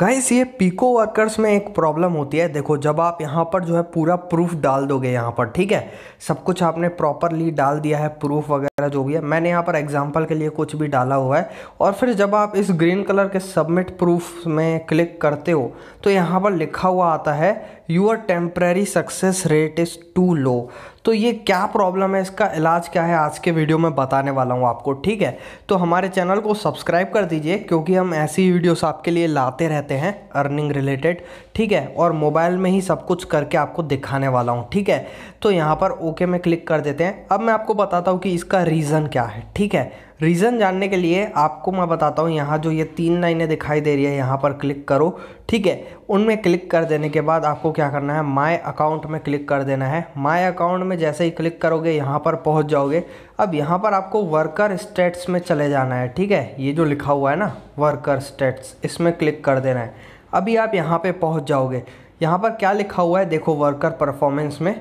guys ये pico workers में एक प्रॉब्लम होती है देखो जब आप यहाँ पर जो है पूरा प्रूफ डाल दोगे यहाँ पर ठीक है सब कुछ आपने प्रॉपरली डाल दिया है प्रूफ वगैरह जो भी है मैंने यहाँ पर एग्जांपल के लिए कुछ भी डाला हुआ है और फिर जब आप इस ग्रीन कलर के सबमिट प्रूफ में क्लिक करते हो तो यहाँ पर लिखा हुआ आता है your temporary success rate is too low तो ये क्या प्रॉब्लम है इसका इलाज क्या है आज के वीडियो में बताने वाला हूँ आपको ठीक है तो हमारे चैनल को सब्सक्राइब कर दीजिए क्योंकि हम ऐसी वीडियोस आपके लिए लाते रहते हैं अर्निंग रिलेटेड ठीक है और मोबाइल में ही सब कुछ करके आपको दिखाने वाला हूँ ठीक है तो यहाँ पर ओके में क्लिक कर देते हैं अब मैं आपको बताता हूँ कि इसका रीज़न क्या है ठीक है रीज़न जानने के लिए आपको मैं बताता हूँ यहाँ जो ये तीन लाइनें दिखाई दे रही है यहाँ पर क्लिक करो ठीक है उनमें क्लिक कर देने के बाद आपको क्या करना है माय अकाउंट में क्लिक कर देना है माय अकाउंट में जैसे ही क्लिक करोगे यहाँ पर पहुँच जाओगे अब यहाँ पर आपको वर्कर स्टेट्स में चले जाना है ठीक है ये जो लिखा हुआ है ना वर्कर स्टेट्स इसमें क्लिक कर देना है अभी आप यहाँ पर पहुँच जाओगे यहाँ पर क्या लिखा हुआ है देखो वर्कर परफॉर्मेंस में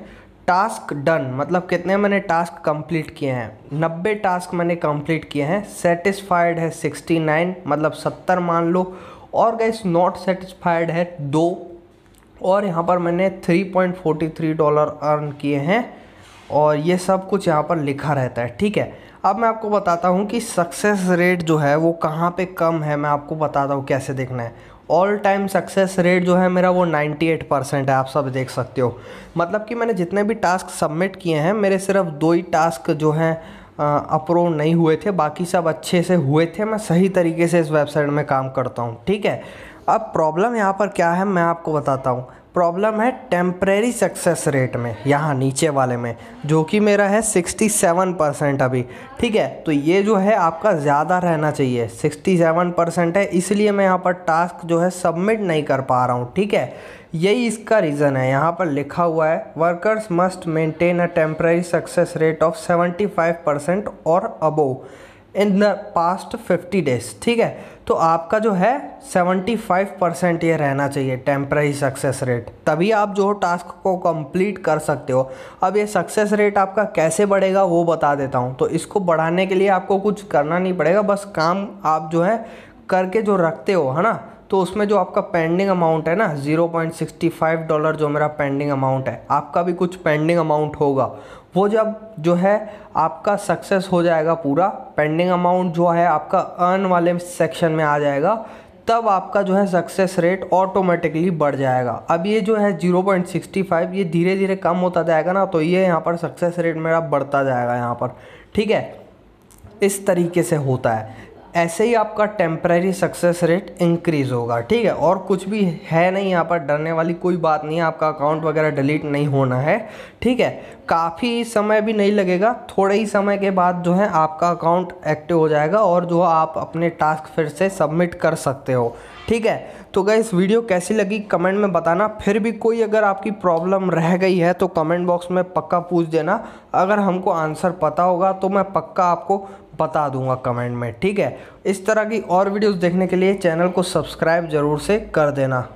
टास्क डन मतलब कितने मैंने टास्क कंप्लीट किए हैं नब्बे टास्क मैंने कंप्लीट किए हैं सेटिस्फाइड है सिक्सटी नाइन मतलब सत्तर मान लो और गैस नॉट सेटिस्फाइड है दो और यहाँ पर मैंने three point forty three dollar earn किए हैं और ये सब कुछ यहाँ पर लिखा रहता है ठीक है अब मैं आपको बताता हूँ कि सक्सेस रेट जो है वो कहाँ पे कम है मैं आपको बताता हूँ कैसे देखना है ऑल टाइम सक्सेस रेट जो है मेरा वो 98 परसेंट है आप सब देख सकते हो मतलब कि मैंने जितने भी टास्क सबमिट किए हैं मेरे सिर्फ दो ही टास्क जो हैं अप्रूव नहीं हुए थे बाकी सब अच्छे से हुए थे मैं सही तरीके से इस वेबसाइट में काम करता हूँ ठीक है अब प्रॉब्लम यहाँ पर क्या है मैं आपको बताता हूँ प्रॉब्लम है टेम्प्रेरी सक्सेस रेट में यहाँ नीचे वाले में जो कि मेरा है 67 परसेंट अभी ठीक है तो ये जो है आपका ज़्यादा रहना चाहिए 67 परसेंट है इसलिए मैं यहाँ पर टास्क जो है सबमिट नहीं कर पा रहा हूँ ठीक है यही इसका रीज़न है यहाँ पर लिखा हुआ है workers must maintain a temporary success rate of 75 percent और above in the past fifty days ठीक है तो आपका जो है सेवेंटी फाइव परसेंट ये रहना चाहिए टेम्प्रेरी सक्सेस रेट तभी आप जो टास्क को कंप्लीट कर सकते हो अब ये सक्सेस रेट आपका कैसे बढ़ेगा वो बता देता हूँ तो इसको बढ़ाने के लिए आपको कुछ करना नहीं पड़ेगा बस काम आप जो है करके जो रखते हो है ना तो उसमें जो आपका पेंडिंग अमाउंट है ना 0.65 डॉलर जो मेरा पेंडिंग अमाउंट है आपका भी कुछ पेंडिंग अमाउंट होगा वो जब जो है आपका सक्सेस हो जाएगा पूरा पेंडिंग अमाउंट जो है आपका अर्न वाले सेक्शन में आ जाएगा तब आपका जो है सक्सेस रेट ऑटोमेटिकली बढ़ जाएगा अब ये जो है 0.65 ये धीरे धीरे कम होता जाएगा ना तो ये यहाँ पर सक्सेस रेट मेरा बढ़ता जाएगा यहाँ पर ठीक है इस तरीके से होता है ऐसे ही आपका टेम्प्रेरी सक्सेस रेट इंक्रीज़ होगा ठीक है और कुछ भी है नहीं यहाँ पर डरने वाली कोई बात नहीं है आपका अकाउंट वगैरह डिलीट नहीं होना है ठीक है काफ़ी समय भी नहीं लगेगा थोड़े ही समय के बाद जो है आपका अकाउंट एक्टिव हो जाएगा और जो आप अपने टास्क फिर से सबमिट कर सकते हो ठीक है तो गई वीडियो कैसी लगी कमेंट में बताना फिर भी कोई अगर आपकी प्रॉब्लम रह गई है तो कमेंट बॉक्स में पक्का पूछ देना अगर हमको आंसर पता होगा तो मैं पक्का आपको बता दूंगा कमेंट में ठीक है इस तरह की और वीडियोस देखने के लिए चैनल को सब्सक्राइब ज़रूर से कर देना